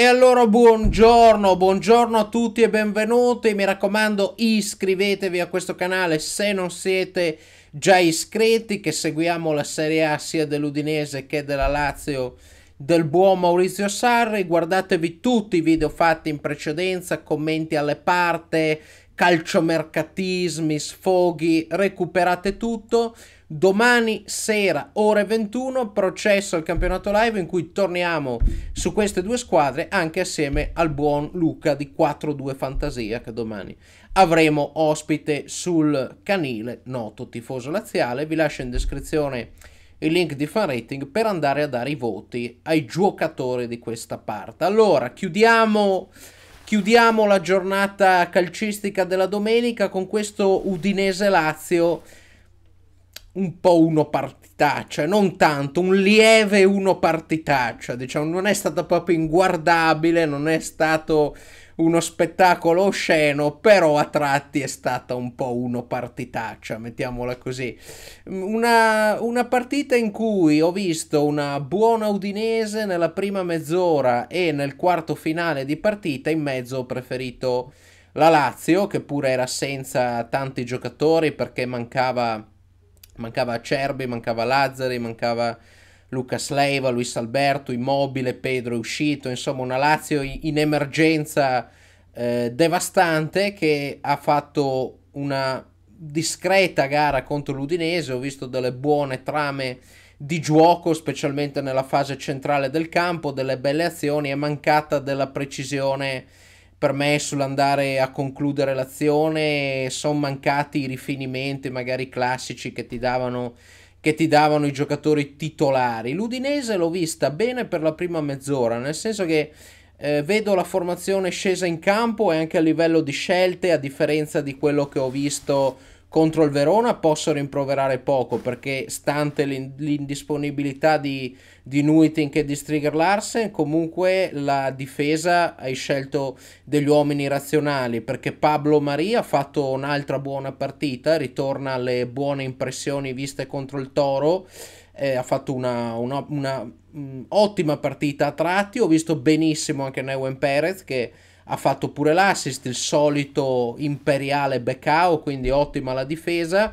E allora buongiorno, buongiorno a tutti e benvenuti, mi raccomando iscrivetevi a questo canale se non siete già iscritti che seguiamo la Serie A sia dell'Udinese che della Lazio del buon Maurizio Sarri, guardatevi tutti i video fatti in precedenza, commenti alle parte, calciomercatismi, sfoghi, recuperate tutto. Domani sera, ore 21, processo al campionato live in cui torniamo su queste due squadre anche assieme al buon Luca di 4-2 Fantasia che domani avremo ospite sul canile, noto tifoso laziale. Vi lascio in descrizione il link di fan rating per andare a dare i voti ai giocatori di questa parte. Allora, chiudiamo, chiudiamo la giornata calcistica della domenica con questo Udinese-Lazio un po' uno, par partitaccia, cioè non tanto, un lieve uno partitaccia, diciamo, non è stata proprio inguardabile, non è stato uno spettacolo osceno, però a tratti è stata un po' uno partitaccia, mettiamola così. Una, una, partita in cui ho visto una buona Udinese nella prima mezz'ora e nel quarto finale di partita, in mezzo ho preferito la Lazio, che pure era senza tanti giocatori perché mancava Mancava Acerbe, mancava Lazzari, mancava Lucas Leiva, Luis Alberto, Immobile, Pedro è uscito, insomma una Lazio in emergenza eh, devastante che ha fatto una discreta gara contro l'Udinese, ho visto delle buone trame di gioco, specialmente nella fase centrale del campo, delle belle azioni, è mancata della precisione per me sull'andare a concludere l'azione sono mancati i rifinimenti magari classici che ti davano che ti davano i giocatori titolari. L'Udinese l'ho vista bene per la prima mezz'ora, nel senso che eh, vedo la formazione scesa in campo e anche a livello di scelte, a differenza di quello che ho visto contro il Verona posso rimproverare poco perché stante l'indisponibilità di, di Nuiting e di Strigger Larsen comunque la difesa hai scelto degli uomini razionali perché Pablo Maria ha fatto un'altra buona partita ritorna alle buone impressioni viste contro il Toro eh, ha fatto una, una, una mh, mm, ottima partita a tratti ho visto benissimo anche Neuwen Perez che ha fatto pure l'assist, il solito imperiale Becao, quindi ottima la difesa.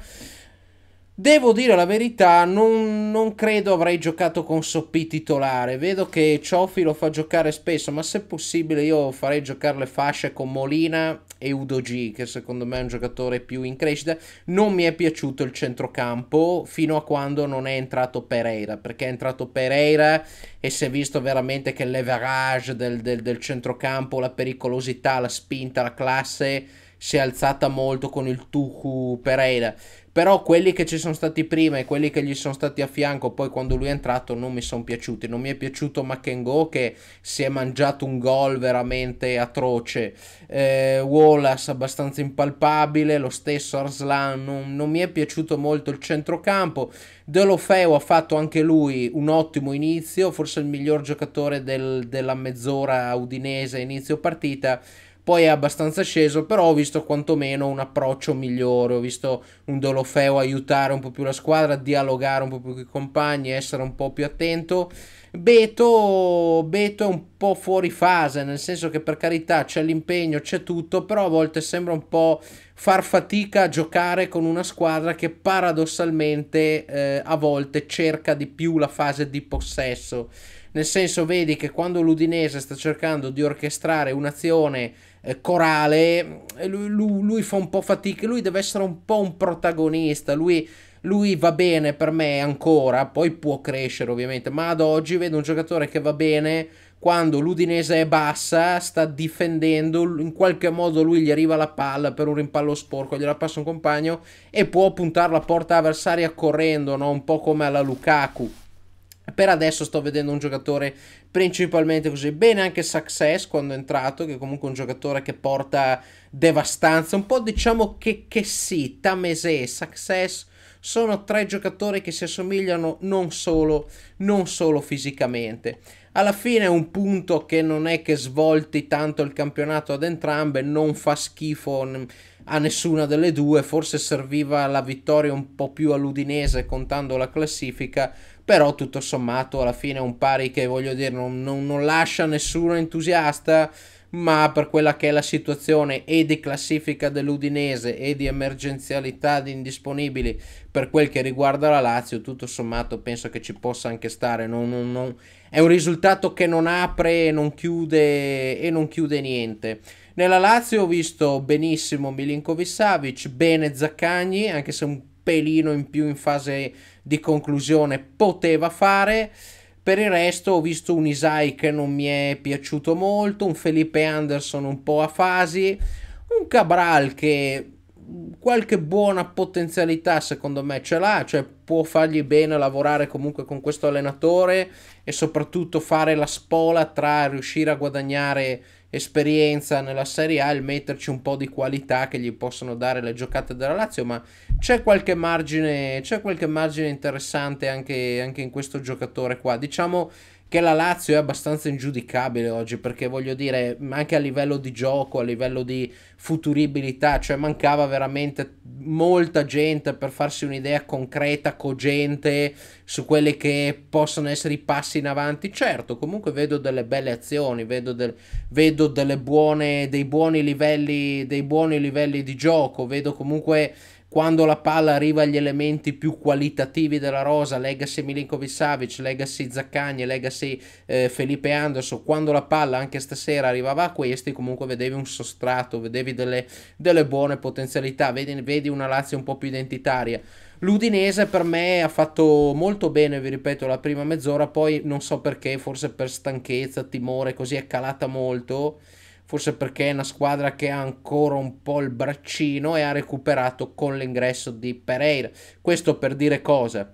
Devo dire la verità, non, non, credo avrei giocato con Soppi titolare. Vedo che Cioffi lo fa giocare spesso, ma se possibile io farei giocare le fasce con Molina Eudo G, che secondo me è un giocatore più in crescita. Non mi è piaciuto il centrocampo fino a quando non è entrato Pereira, perché è entrato Pereira e si è visto veramente che l'everage del, del, del centrocampo, la pericolosità, la spinta, la classe si è alzata molto con il Tuku Pereira però quelli che ci sono stati prima e quelli che gli sono stati a fianco poi quando lui è entrato non mi sono piaciuti, non mi è piaciuto Makengo che si è mangiato un gol veramente atroce, eh, Wallace abbastanza impalpabile, lo stesso Arslan, non, non mi è piaciuto molto il centrocampo, Deulofeu ha fatto anche lui un ottimo inizio, forse il miglior giocatore del, della mezz'ora udinese inizio partita, poi è abbastanza sceso, però ho visto quantomeno un approccio migliore, ho visto un Dolofeo aiutare un po' più la squadra, dialogare un po' più con i compagni, essere un po' più attento Beto, Beto è un po' fuori fase, nel senso che per carità c'è l'impegno, c'è tutto, però a volte sembra un po' far fatica a giocare con una squadra che paradossalmente eh, a volte cerca di più la fase di possesso. Nel senso, vedi che quando l'Udinese sta cercando di orchestrare un'azione eh, corale, eh, lui, lui, lui fa un po' fatica, lui deve essere un po' un protagonista, lui lui va bene per me ancora, poi può crescere ovviamente, ma ad oggi vedo un giocatore che va bene quando l'Udinese è bassa, sta difendendo, in qualche modo lui gli arriva la palla per un rimpallo sporco, gliela passa un compagno e può puntare la porta avversaria correndo, no? un po' come alla Lukaku. Per adesso sto vedendo un giocatore principalmente così. Bene anche Success quando è entrato, che è comunque un giocatore che porta devastanza, un po' diciamo che che sì, Tamese, Success sono tre giocatori che si assomigliano non solo, non solo fisicamente. Alla fine è un punto che non è che svolti tanto il campionato ad entrambe, non fa schifo a nessuna delle due, forse serviva la vittoria un po' più all'Udinese contando la classifica, però tutto sommato alla fine è un pari che voglio dire non, non, non lascia nessuno entusiasta, ma per quella che è la situazione e di classifica dell'Udinese e di emergenzialità di indisponibili per quel che riguarda la Lazio, tutto sommato penso che ci possa anche stare. Non, non, non... È un risultato che non apre e non chiude, e non chiude niente. Nella Lazio ho visto benissimo Milinkovic Savic, bene Zaccagni, anche se un pelino in più in fase di conclusione poteva fare. Per il resto ho visto un Isai che non mi è piaciuto molto, un Felipe Anderson un po' a fasi, un Cabral che qualche buona potenzialità secondo me ce l'ha, cioè può fargli bene lavorare comunque con questo allenatore e soprattutto fare la spola tra riuscire a guadagnare esperienza nella Serie A e metterci un po' di qualità che gli possono dare le giocate della Lazio, ma c'è qualche margine, c'è qualche margine interessante anche, anche in questo giocatore qua. Diciamo che la Lazio è abbastanza ingiudicabile oggi perché voglio dire anche a livello di gioco, a livello di futuribilità, cioè mancava veramente molta gente per farsi un'idea concreta, cogente su quelli che possono essere i passi in avanti. Certo, comunque vedo delle belle azioni, vedo, del, vedo buone, dei, buoni livelli, dei buoni livelli di gioco, vedo comunque quando la palla arriva agli elementi più qualitativi della rosa, legacy Milinkovic Savic, legacy Zaccagni, legacy eh, Felipe Anderson, quando la palla anche stasera arrivava a questi, comunque vedevi un sostrato, vedevi delle, delle buone potenzialità, vedi, vedi una Lazio un po' più identitaria. L'Udinese per me ha fatto molto bene, vi ripeto, la prima mezz'ora, poi non so perché, forse per stanchezza, timore, così è calata molto forse perché è una squadra che ha ancora un po' il braccino e ha recuperato con l'ingresso di Pereira. Questo per dire cosa?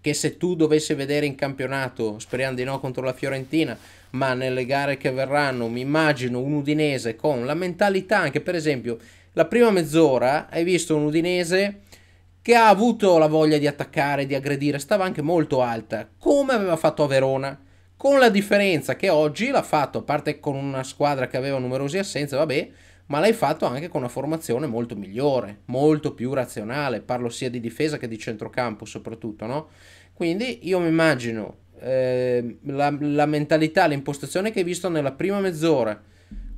Che se tu dovessi vedere in campionato, speriamo di no contro la Fiorentina, ma nelle gare che verranno mi immagino un Udinese con la mentalità anche, per esempio, la prima mezz'ora hai visto un Udinese che ha avuto la voglia di attaccare, di aggredire, stava anche molto alta, come aveva fatto a Verona con la differenza che oggi l'ha fatto, a parte con una squadra che aveva numerose assenze, vabbè, ma l'hai fatto anche con una formazione molto migliore, molto più razionale, parlo sia di difesa che di centrocampo soprattutto, no? Quindi io mi immagino eh, la, la mentalità, l'impostazione che hai visto nella prima mezz'ora,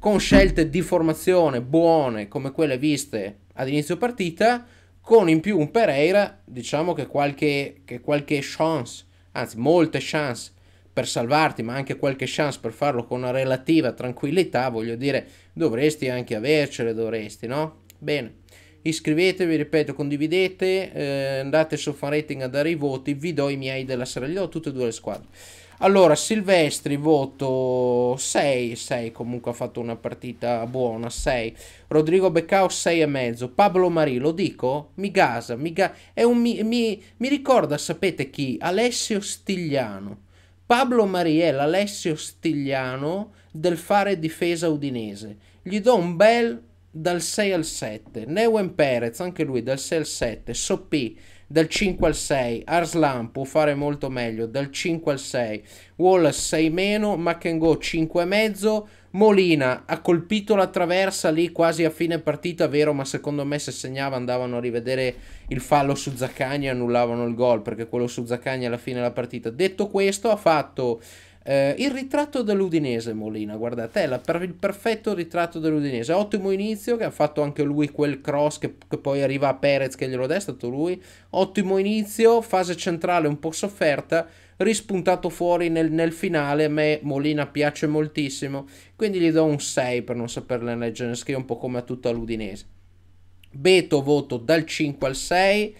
con scelte di formazione buone come quelle viste ad inizio partita, con in più un Pereira, diciamo che qualche, che qualche chance, anzi molte chance per salvarti, ma anche qualche chance per farlo con una relativa tranquillità, voglio dire, dovresti anche avercele, dovresti, no? Bene, iscrivetevi, ripeto, condividete, eh, andate su fan a dare i voti, vi do i miei della sera, gli do tutte e due le squadre. Allora, Silvestri voto 6, 6 comunque ha fatto una partita buona, 6. Rodrigo Beccao 6,5. Pablo Marì, lo dico? Mi gasa, mi, ga- mi, mi, mi ricorda, sapete chi? Alessio Stigliano Pablo Mariel, Alessio Stigliano del fare difesa udinese. Gli do un bel dal 6 al 7. Neuen Perez, anche lui dal 6 al 7. Soppi dal 5 al 6, Arslan può fare molto meglio dal 5 al 6, Wallace 6 meno, McEngoe 5,5, Molina ha colpito la traversa lì quasi a fine partita, vero, ma secondo me se segnava andavano a rivedere il fallo su Zaccagni e annullavano il gol perché quello su Zaccagni alla fine della partita. Detto questo ha fatto eh, il ritratto dell'Udinese Molina, guardate, è la, il perfetto ritratto dell'Udinese. Ottimo inizio, che ha fatto anche lui quel cross che, che poi arriva a Perez che glielo dà, è stato lui. Ottimo inizio, fase centrale un po' sofferta, rispuntato fuori nel, nel finale. A me Molina piace moltissimo, quindi gli do un 6 per non saperle leggere, scrivo un po' come a tutta l'Udinese. Beto voto dal 5 al 6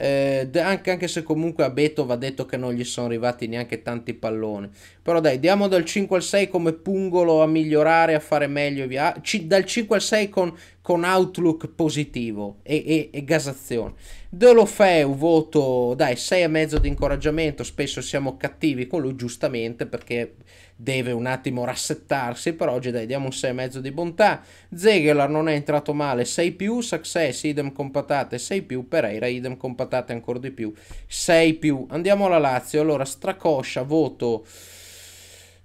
eh, anche, anche, se comunque a Beto va detto che non gli sono arrivati neanche tanti palloni. Però dai, diamo dal 5 al 6 come pungolo a migliorare, a fare meglio via. Ah, C- dal 5 al 6 con, con outlook positivo e, e, e gasazione. Deulofeu voto dai 6 e mezzo di incoraggiamento, spesso siamo cattivi con lui giustamente perché deve un attimo rassettarsi, però oggi dai, diamo un 6,5 di bontà, Zegelar non è entrato male, 6 più, Success idem con patate, 6 più, Pereira idem con patate ancora di più, 6 più, andiamo alla Lazio, allora Stracoscia voto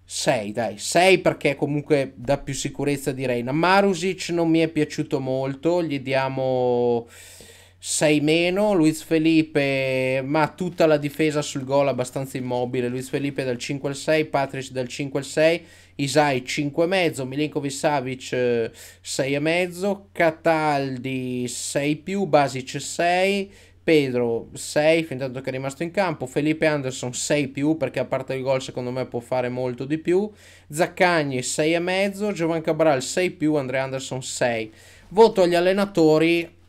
6 dai, 6 perché comunque dà più sicurezza di Reina, Marusic non mi è piaciuto molto, gli diamo... 6 meno, Luiz Felipe ma tutta la difesa sul gol abbastanza immobile, Luis Felipe dal 5 al 6, Patrick dal 5 al 6, Isai 5 5,5, Milinkovic Savic 6,5, eh, Cataldi 6 più, Basic 6, Pedro 6 fin tanto che è rimasto in campo, Felipe Anderson 6 più perché a parte il gol secondo me può fare molto di più, Zaccagni 6 6,5, Giovan Cabral 6 più, Andrea Anderson 6. Voto agli allenatori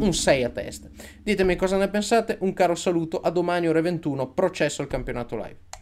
un 6 a testa. Ditemi cosa ne pensate, un caro saluto, a domani ore 21, processo al campionato live.